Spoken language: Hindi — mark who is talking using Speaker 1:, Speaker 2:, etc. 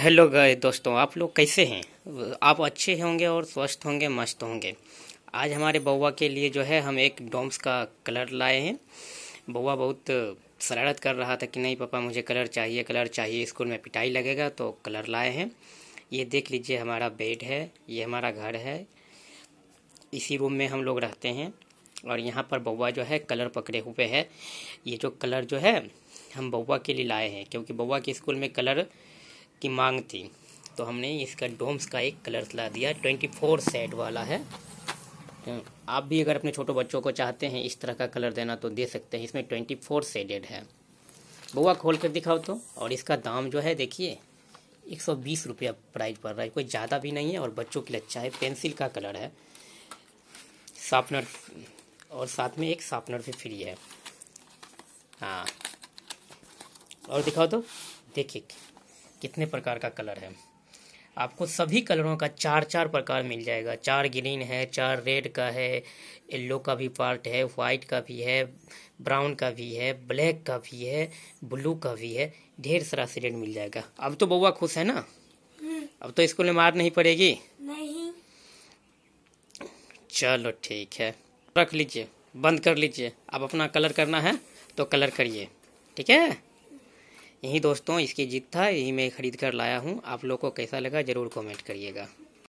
Speaker 1: हेलो गए दोस्तों आप लोग कैसे हैं आप अच्छे होंगे और स्वस्थ होंगे मस्त होंगे आज हमारे बउआ के लिए जो है हम एक डोम्स का कलर लाए हैं बउवा बहुत शरारत कर रहा था कि नहीं पापा मुझे कलर चाहिए कलर चाहिए स्कूल में पिटाई लगेगा तो कलर लाए हैं ये देख लीजिए हमारा बेड है ये हमारा घर है इसी रूम में हम लोग रहते हैं और यहाँ पर बउआ जो है कलर पकड़े हुए है ये जो कलर जो है हम बउवा के लिए लाए हैं क्योंकि बउवा के स्कूल में कलर की मांग थी तो हमने इसका डोम्स का एक कलर ला दिया ट्वेंटी फोर सेट वाला है तो आप भी अगर अपने छोटे बच्चों को चाहते हैं इस तरह का कलर देना तो दे सकते हैं इसमें ट्वेंटी फोर सेडेड है बुआ खोल कर दिखाओ तो और इसका दाम जो है देखिए एक सौ बीस रुपया प्राइस पड़ रहा है कोई ज़्यादा भी नहीं है और बच्चों के लिए अच्छा है पेंसिल का कलर है शार्पनर और साथ में एक शार्पनर भी फ्री है हाँ और दिखाओ तो देखिए कितने प्रकार का कलर है आपको सभी कलरों का चार चार प्रकार मिल जाएगा चार ग्रीन है चार रेड का है येल्लो का भी पार्ट है वाइट का भी है ब्राउन का भी है ब्लैक का भी है ब्लू का भी है ढेर सारा सीरेट मिल जाएगा अब तो बउआ खुश है ना हम्म। अब तो स्कूल में मार नहीं पड़ेगी नहीं चलो ठीक है रख लीजिए बंद कर लीजिए अब अपना कलर करना है तो कलर करिए ठीक है यही दोस्तों इसकी जीत था यही मैं खरीद कर लाया हूँ आप लोग को कैसा लगा ज़रूर कमेंट करिएगा